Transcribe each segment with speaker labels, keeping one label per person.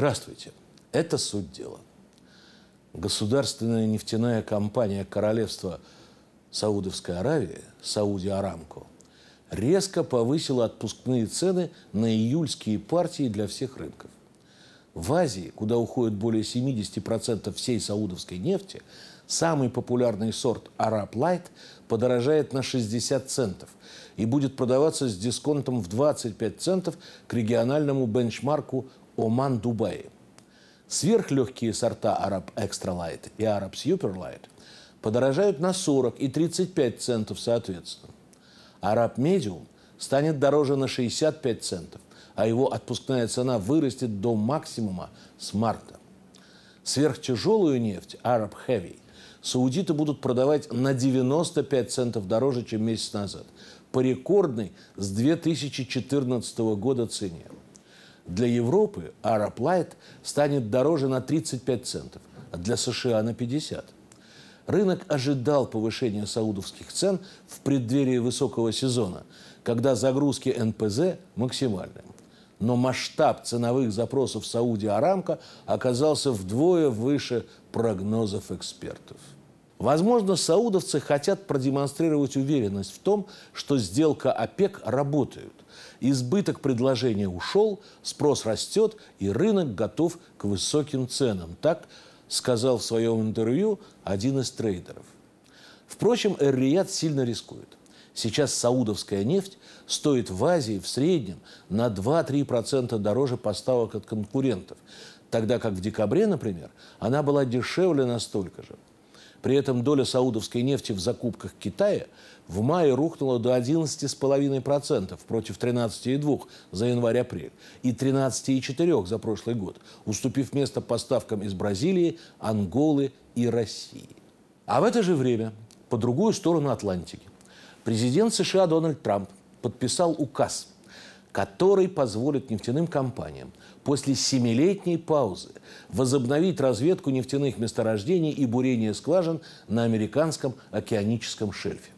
Speaker 1: Здравствуйте. Это суть дела. Государственная нефтяная компания Королевства Саудовской Аравии, Сауди Арамко, резко повысила отпускные цены на июльские партии для всех рынков. В Азии, куда уходит более 70% всей саудовской нефти, самый популярный сорт Араб Лайт подорожает на 60 центов и будет продаваться с дисконтом в 25 центов к региональному бенчмарку Оман-Дубай. Сверхлегкие сорта Arab Extra Light и Arab Super Light подорожают на 40 и 35 центов соответственно. Arab Medium станет дороже на 65 центов, а его отпускная цена вырастет до максимума с марта. Сверхтяжелую нефть Arab Heavy саудиты будут продавать на 95 центов дороже, чем месяц назад, по рекордной с 2014 года цене. Для Европы Аэроплайт станет дороже на 35 центов, а для США на 50. Рынок ожидал повышения саудовских цен в преддверии высокого сезона, когда загрузки НПЗ максимальны. Но масштаб ценовых запросов Сауди Арамка оказался вдвое выше прогнозов экспертов. Возможно, саудовцы хотят продемонстрировать уверенность в том, что сделка ОПЕК работает. Избыток предложения ушел, спрос растет, и рынок готов к высоким ценам. Так сказал в своем интервью один из трейдеров. Впрочем, эр сильно рискует. Сейчас саудовская нефть стоит в Азии в среднем на 2-3% дороже поставок от конкурентов, тогда как в декабре, например, она была дешевле настолько же – при этом доля саудовской нефти в закупках Китая в мае рухнула до 11,5% против 13,2% за январь-апрель и 13,4% за прошлый год, уступив место поставкам из Бразилии, Анголы и России. А в это же время, по другую сторону Атлантики, президент США Дональд Трамп подписал указ – который позволит нефтяным компаниям после семилетней паузы возобновить разведку нефтяных месторождений и бурение скважин на американском океаническом шельфе.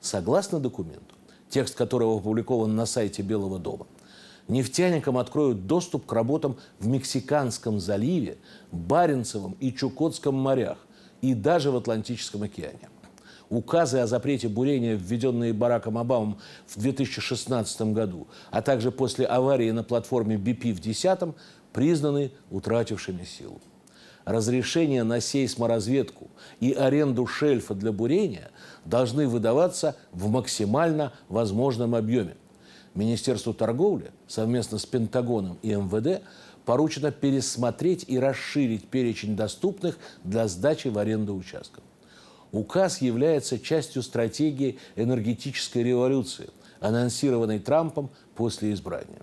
Speaker 1: Согласно документу, текст которого опубликован на сайте Белого дома, нефтяникам откроют доступ к работам в Мексиканском заливе, Баренцевом и Чукотском морях и даже в Атлантическом океане указы о запрете бурения, введенные Бараком Обамом в 2016 году, а также после аварии на платформе BP в 2010, признаны утратившими силу. Разрешение на сейсморазведку и аренду шельфа для бурения должны выдаваться в максимально возможном объеме. Министерству торговли совместно с Пентагоном и МВД поручено пересмотреть и расширить перечень доступных для сдачи в аренду участков. Указ является частью стратегии энергетической революции, анонсированной Трампом после избрания.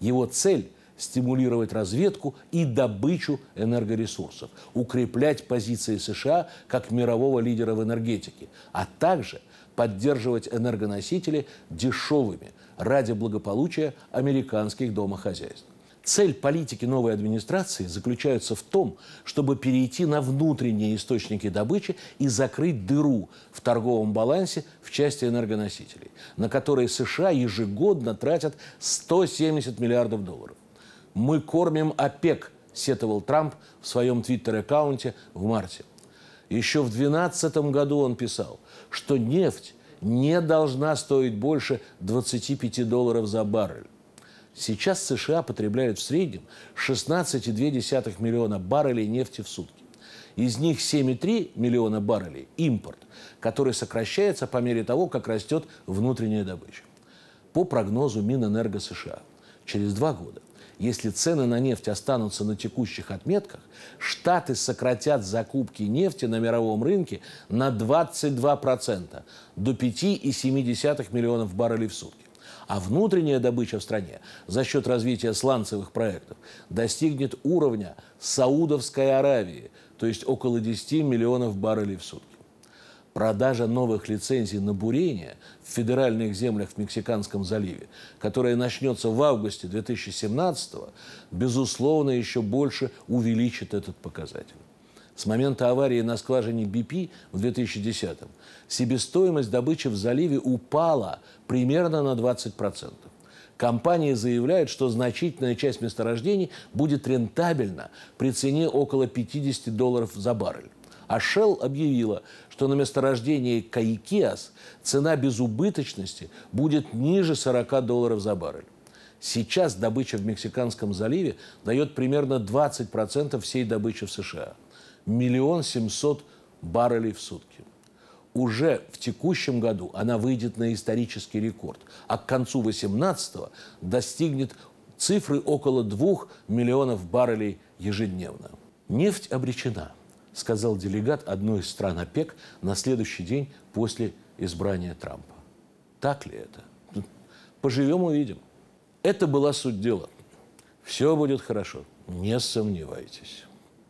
Speaker 1: Его цель – стимулировать разведку и добычу энергоресурсов, укреплять позиции США как мирового лидера в энергетике, а также поддерживать энергоносители дешевыми ради благополучия американских домохозяйств. Цель политики новой администрации заключается в том, чтобы перейти на внутренние источники добычи и закрыть дыру в торговом балансе в части энергоносителей, на которые США ежегодно тратят 170 миллиардов долларов. «Мы кормим ОПЕК», – сетовал Трамп в своем твиттер-аккаунте в марте. Еще в 2012 году он писал, что нефть не должна стоить больше 25 долларов за баррель. Сейчас США потребляют в среднем 16,2 миллиона баррелей нефти в сутки. Из них 7,3 миллиона баррелей – импорт, который сокращается по мере того, как растет внутренняя добыча. По прогнозу Минэнерго США, через два года, если цены на нефть останутся на текущих отметках, Штаты сократят закупки нефти на мировом рынке на 22%, до 5,7 миллионов баррелей в сутки а внутренняя добыча в стране за счет развития сланцевых проектов достигнет уровня Саудовской Аравии, то есть около 10 миллионов баррелей в сутки. Продажа новых лицензий на бурение в федеральных землях в Мексиканском заливе, которая начнется в августе 2017 безусловно, еще больше увеличит этот показатель. С момента аварии на скважине BP в 2010-м себестоимость добычи в заливе упала примерно на 20%. Компании заявляют, что значительная часть месторождений будет рентабельна при цене около 50 долларов за баррель. А Shell объявила, что на месторождении Каикиас цена безубыточности будет ниже 40 долларов за баррель. Сейчас добыча в Мексиканском заливе дает примерно 20% всей добычи в США – миллион семьсот баррелей в сутки. Уже в текущем году она выйдет на исторический рекорд, а к концу 18-го достигнет цифры около 2 миллионов баррелей ежедневно. Нефть обречена, сказал делегат одной из стран ОПЕК на следующий день после избрания Трампа. Так ли это? Поживем, увидим. Это была суть дела. Все будет хорошо, не сомневайтесь.